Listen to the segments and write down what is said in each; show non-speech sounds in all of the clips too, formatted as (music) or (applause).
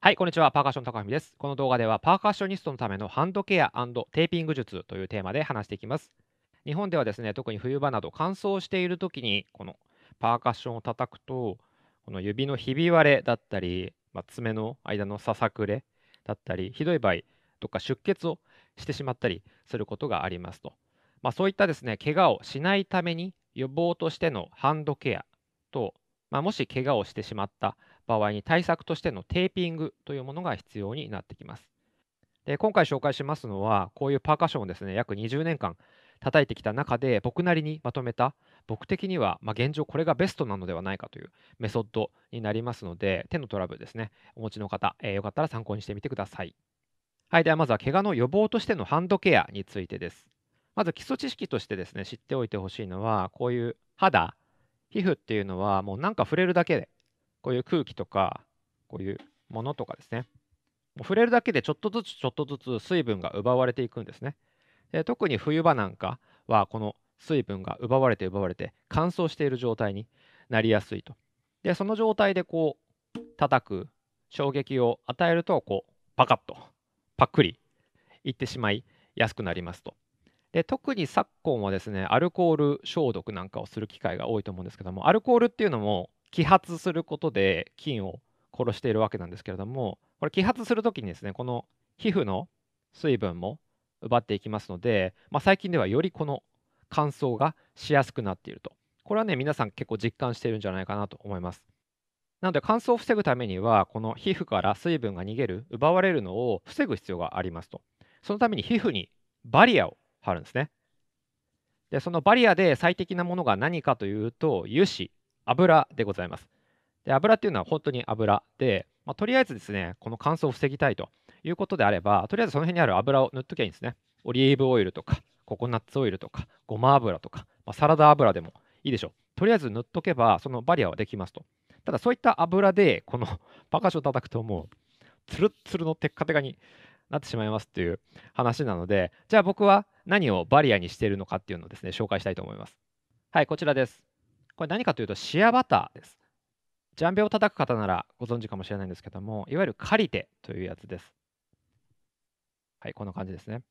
はい、こんにちは。パーカッション高文です。この動画では、パーカッショニストのためのハンドケアテーピング術というテーマで話していきます。日本ではですね、特に冬場など乾燥している時に、このパーカッションを叩くと、この指のひび割れだったり、まあ、爪の間のささくれだったり、ひどい場合、どっか出血をしてしまったりすることがありますと。まあ、そういったですね、怪我をしないために、予防としてのハンドケアと、まあ、もし怪我をしてしまった場合に対策としてのテーピングというものが必要になってきます。で今回紹介しますのは、こういうパーカッションをですね約20年間叩いてきた中で、僕なりにまとめた、僕的には、まあ、現状これがベストなのではないかというメソッドになりますので、手のトラブルですね、お持ちの方、えー、よかったら参考にしてみてください。はい、ではまずは怪我の予防としてのハンドケアについてです。まず基礎知識としてですね、知っておいてほしいのは、こういう肌、皮膚っていうのは、もうなんか触れるだけでこういう空気とか、こういうものとかですね、もう触れるだけでちょっとずつちょっとずつ水分が奪われていくんですね。で特に冬場なんかは、この水分が奪われて奪われて乾燥している状態になりやすいと。で、その状態でこう叩く衝撃を与えると、こうパカッとパックリいってしまいやすくなりますと。で特に昨今はですねアルコール消毒なんかをする機会が多いと思うんですけどもアルコールっていうのも揮発することで菌を殺しているわけなんですけれどもこれ揮発するときにですねこの皮膚の水分も奪っていきますので、まあ、最近ではよりこの乾燥がしやすくなっているとこれはね皆さん結構実感しているんじゃないかなと思いますなので乾燥を防ぐためにはこの皮膚から水分が逃げる奪われるのを防ぐ必要がありますとそのために皮膚にバリアを張るんですねでそのバリアで最適なものが何かというと油脂油でございます。で油っていうのは本当に油で、まあ、とりあえずですね、この乾燥を防ぎたいということであれば、とりあえずその辺にある油を塗っときゃいいんですね。オリーブオイルとか、ココナッツオイルとか、ごま油とか、まあ、サラダ油でもいいでしょう。とりあえず塗っとけば、そのバリアはできますと。ただそういった油で、このパカシを叩くともう、ツルッツルのテッカテカになってしまいますっていう話なので、じゃあ僕は何をバリアにしているのかっていうのをですね、紹介したいと思います。はい、こちらです。これ何かというとシアバターです。ジャンベを叩く方ならご存知かもしれないんですけども、いわゆるカり手というやつです。はい、こんな感じですね。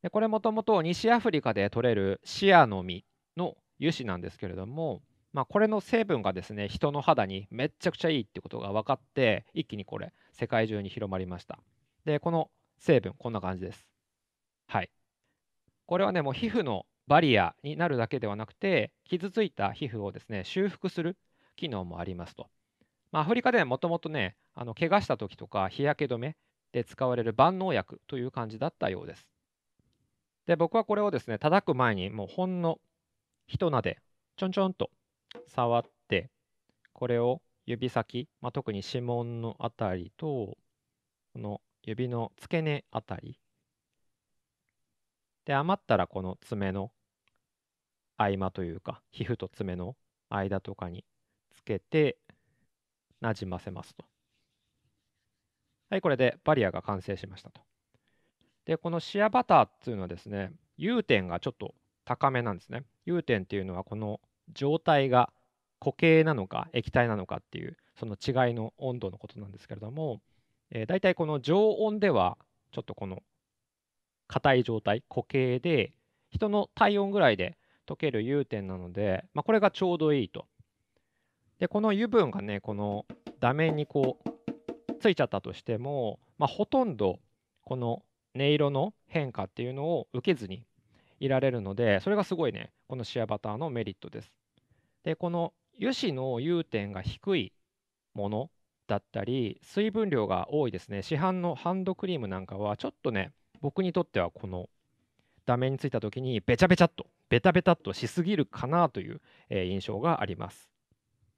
でこれもともと西アフリカで取れるシアの実の油脂なんですけれども、まあ、これの成分がですね人の肌にめっちゃくちゃいいってことが分かって一気にこれ世界中に広まりましたでこの成分こんな感じですはいこれはねもう皮膚のバリアになるだけではなくて傷ついた皮膚をですね修復する機能もありますと。まあ、アフリカではもともとねあの怪我した時とか日焼け止めで使われる万能薬という感じだったようです。で僕はこれをですね叩く前にもうほんのひとなでちょんちょんと触ってこれを指先、まあ、特に指紋のあたりとこの指の付け根あたりで、余ったらこの爪の合間というか、皮膚と爪の間とかにつけて、なじませますと。はい、これでバリアが完成しましたと。で、このシアバターっていうのはですね、融点がちょっと高めなんですね。融点っていうのはこの状態が固形なのか液体なのかっていうその違いの温度のことなんですけれども、えー、大体この常温ではちょっとこの硬い状態、固形で、人の体温ぐらいで溶ける融点なので、まあ、これがちょうどいいと。で、この油分がね、この座面にこう、ついちゃったとしても、まあ、ほとんどこの音色の変化っていうのを受けずにいられるので、それがすごいね、このシアバターのメリットです。で、この油脂の融点が低いものだったり、水分量が多いですね、市販のハンドクリームなんかは、ちょっとね、僕にとってはこの画面についた時にべちゃべちゃっとベタベタっとしすぎるかなという、え印象があります。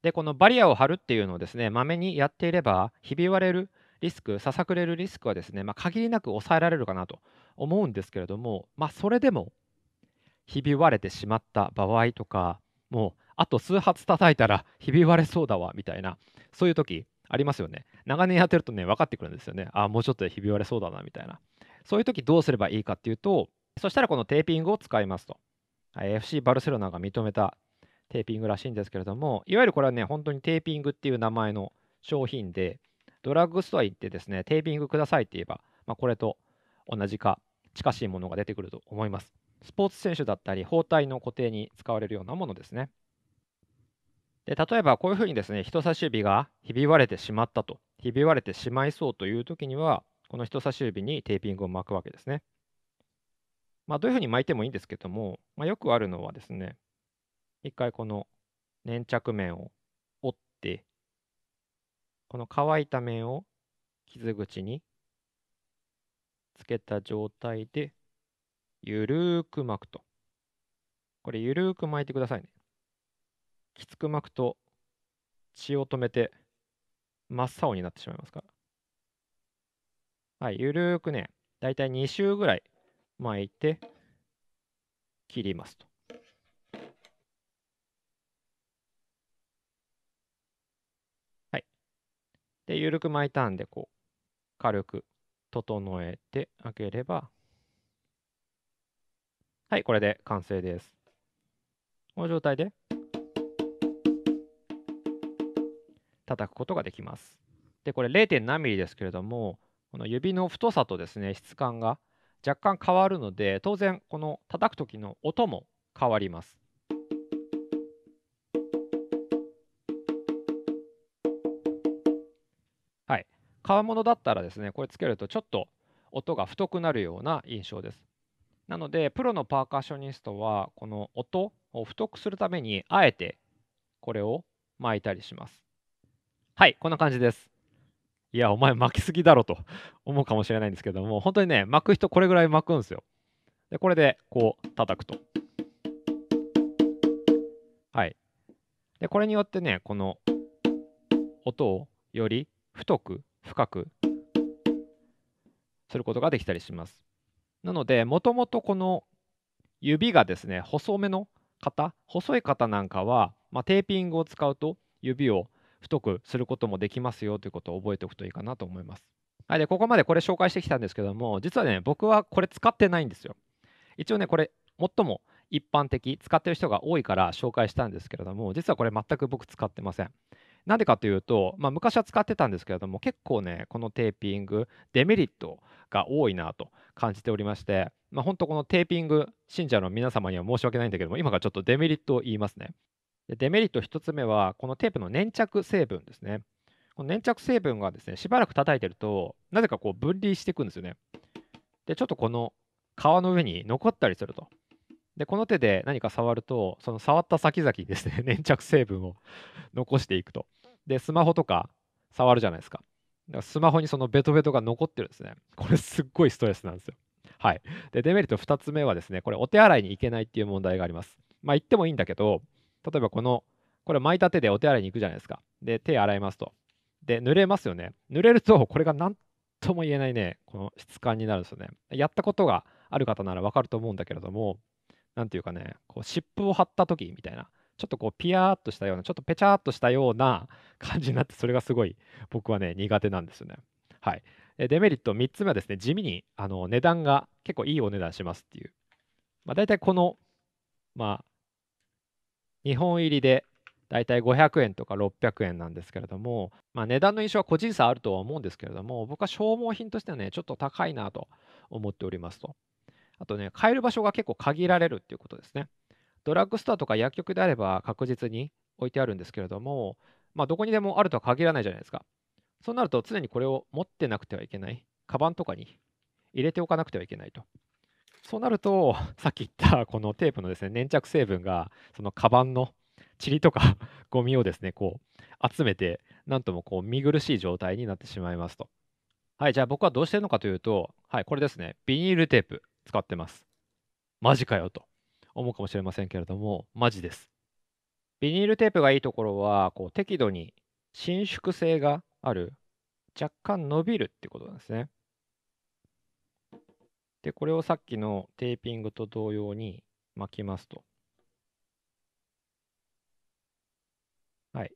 でこのバリアを張るっていうのをですねまめにやっていればひび割れるリスクささくれるリスクはですね、まあ、限りなく抑えられるかなと思うんですけれども、まあ、それでもひび割れてしまった場合とかもうあと数発叩いたらひび割れそうだわみたいなそういう時ありますよね長年やってるとね分かってくるんですよねあもうちょっとでひび割れそうだなみたいなそういう時どうすればいいかっていうと、そしたらこのテーピングを使いますと。FC バルセロナが認めたテーピングらしいんですけれども、いわゆるこれはね、本当にテーピングっていう名前の商品で、ドラッグストア行ってですね、テーピングくださいって言えば、まあ、これと同じか近しいものが出てくると思います。スポーツ選手だったり、包帯の固定に使われるようなものですね。で例えばこういうふうにですね人差し指がひび割れてしまったとひび割れてしまいそうという時にはこの人差し指にテーピングを巻くわけですね。まあ、どういうふうに巻いてもいいんですけども、まあ、よくあるのはですね、一回この粘着面を折って、この乾いた面を傷口につけた状態で、ゆるーく巻くと。これ、ゆるーく巻いてくださいね。きつく巻くと、血を止めて、真っ青になってしまいますから。はい、ゆるーくね、だいたい2周ぐらい巻いて、切りますと。はい。で、ゆるく巻いたんで、こう、軽く整えてあげれば、はい、これで完成です。この状態で、叩くことができます。で、これ 0. 何ミリですけれども、この指の太さとですね質感が若干変わるので当然この叩く時の音も変わります。はい、買物だったらですねこれつけるとちょっと音が太くなるような印象です。なのでプロのパーカッショニストはこの音を太くするためにあえてこれを巻いたりします。はい、こんな感じです。いや、お前巻きすぎだろと思うかもしれないんですけども、本当にね、巻く人これぐらい巻くんですよ。で、これでこう叩くと。はい。で、これによってね、この音をより太く、深くすることができたりします。なので、もともとこの指がですね、細めの方、細い方なんかは、まあ、テーピングを使うと指を太くすることもできますよということを覚えておくといいかなと思います。はい、でここまでこれ紹介してきたんですけども実はね僕はこれ使ってないんですよ。一応ねこれ最も一般的使ってる人が多いから紹介したんですけれども実はこれ全く僕使ってません。なんでかというと、まあ、昔は使ってたんですけれども結構ねこのテーピングデメリットが多いなと感じておりまして、まあ、本当このテーピング信者の皆様には申し訳ないんだけども今からちょっとデメリットを言いますねデメリット1つ目は、このテープの粘着成分ですね。この粘着成分がですね、しばらく叩いてると、なぜかこう分離していくんですよね。で、ちょっとこの皮の上に残ったりすると。で、この手で何か触ると、その触った先々にですね、(laughs) 粘着成分を残していくと。で、スマホとか触るじゃないですか。だからスマホにそのベトベトが残ってるんですね。これすっごいストレスなんですよ。はい。で、デメリット2つ目はですね、これお手洗いに行けないっていう問題があります。まあ行ってもいいんだけど、例えばこの、これ巻いた手でお手洗いに行くじゃないですか。で、手洗いますと。で、濡れますよね。濡れると、(laughs) これが何とも言えないね、この質感になるんですよね。やったことがある方ならわかると思うんだけれども、何ていうかね、こう湿布を貼った時みたいな、ちょっとこうピヤーっとしたような、ちょっとペチャーっとしたような (laughs) 感じになって、それがすごい僕はね、苦手なんですよね。はい。デメリット3つ目はですね、地味にあの値段が結構いいお値段しますっていう。まあ、大体この、まあ、2本入りでだいたい500円とか600円なんですけれども、まあ、値段の印象は個人差あるとは思うんですけれども僕は消耗品としてはねちょっと高いなと思っておりますとあとね買える場所が結構限られるっていうことですねドラッグストアとか薬局であれば確実に置いてあるんですけれども、まあ、どこにでもあるとは限らないじゃないですかそうなると常にこれを持ってなくてはいけないカバンとかに入れておかなくてはいけないとそうなると、(laughs) さっき言ったこのテープのですね粘着成分が、そのカバンの塵とか (laughs) ゴミをですね、こう集めて、なんともこう見苦しい状態になってしまいますと。はい、じゃあ僕はどうしてるのかというと、はい、これですね、ビニールテープ使ってます。マジかよと思うかもしれませんけれども、マジです。ビニールテープがいいところは、こう適度に伸縮性がある、若干伸びるってことなんですね。で、これをさっきのテーピングと同様に巻きますと。はい。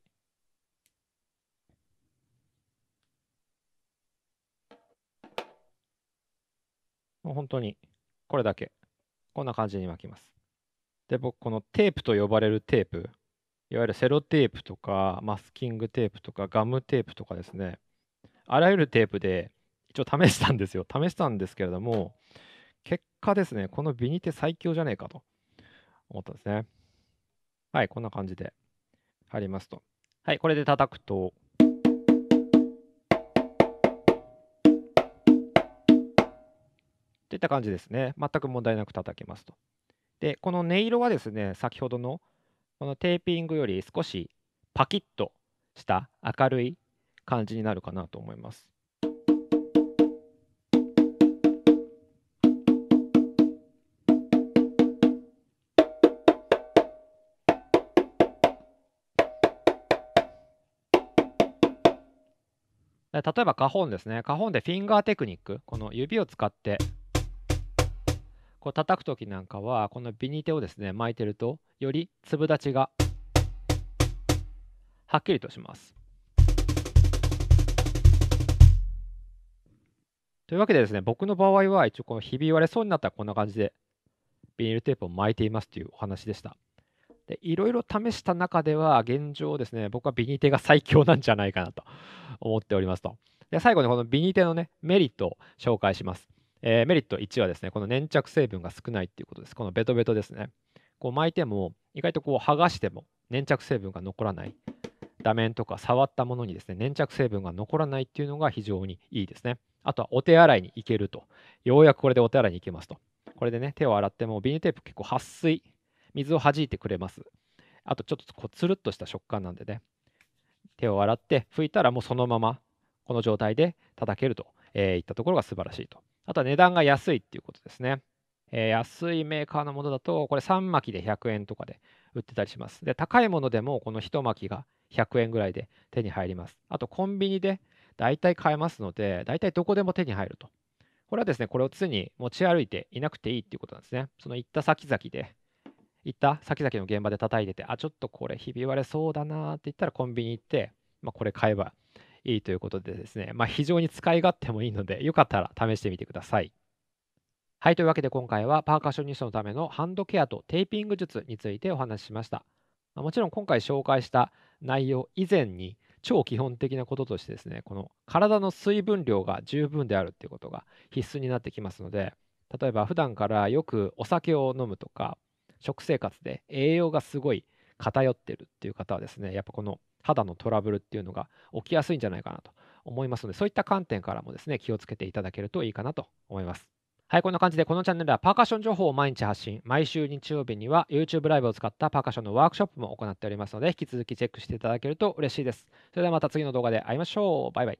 もう本当にこれだけ。こんな感じに巻きます。で、僕、このテープと呼ばれるテープ、いわゆるセロテープとか、マスキングテープとか、ガムテープとかですね、あらゆるテープで一応試したんですよ。試したんですけれども、結果ですね、このビニテ最強じゃねえかと思ったんですね。はい、こんな感じで入りますと。はい、これで叩くと。といった感じですね。全く問題なく叩けますと。で、この音色はですね、先ほどのこのテーピングより少しパキッとした明るい感じになるかなと思います。例えば、花本ですね。花本でフィンガーテクニック、この指を使ってこう叩く時なんかはこのビニテをですね巻いてるとより粒立ちがはっきりとします。というわけでですね僕の場合は一応このひび割れそうになったらこんな感じでビニールテープを巻いていますというお話でした。いろいろ試した中では、現状ですね、僕はビニテが最強なんじゃないかなと思っておりますと。で最後にこのビニテの、ね、メリットを紹介します。えー、メリット1はですね、この粘着成分が少ないっていうことです。このベトベトですね。こう巻いても、意外とこう剥がしても粘着成分が残らない。画面とか触ったものにですね、粘着成分が残らないっていうのが非常にいいですね。あとはお手洗いに行けると。ようやくこれでお手洗いに行けますと。これでね、手を洗ってもビニテープ結構撥水水を弾いてくれます。あとちょっとこうつるっとした食感なんでね、手を洗って拭いたらもうそのままこの状態で叩けると、えー、いったところが素晴らしいと。あとは値段が安いっていうことですね。えー、安いメーカーのものだと、これ3巻で100円とかで売ってたりします。で、高いものでもこの1巻が100円ぐらいで手に入ります。あとコンビニで大体買えますので、大体どこでも手に入ると。これはですね、これを常に持ち歩いていなくていいっていうことなんですね。その行った先々で行った先々の現場で叩いてて、あ、ちょっとこれひび割れそうだなって言ったらコンビニ行って、まあ、これ買えばいいということでですね、まあ、非常に使い勝手もいいので、よかったら試してみてください。はい、というわけで今回はパーカッショニストのためのハンドケアとテーピング術についてお話ししました。もちろん今回紹介した内容以前に、超基本的なこととしてですね、この体の水分量が十分であるっていうことが必須になってきますので、例えば普段からよくお酒を飲むとか、食生活で栄養がすごい偏ってるっていう方はですねやっぱこの肌のトラブルっていうのが起きやすいんじゃないかなと思いますのでそういった観点からもですね気をつけていただけるといいかなと思いますはいこんな感じでこのチャンネルではパーカッション情報を毎日発信毎週日曜日には YouTube ライブを使ったパーカッションのワークショップも行っておりますので引き続きチェックしていただけると嬉しいですそれではまた次の動画で会いましょうバイバイ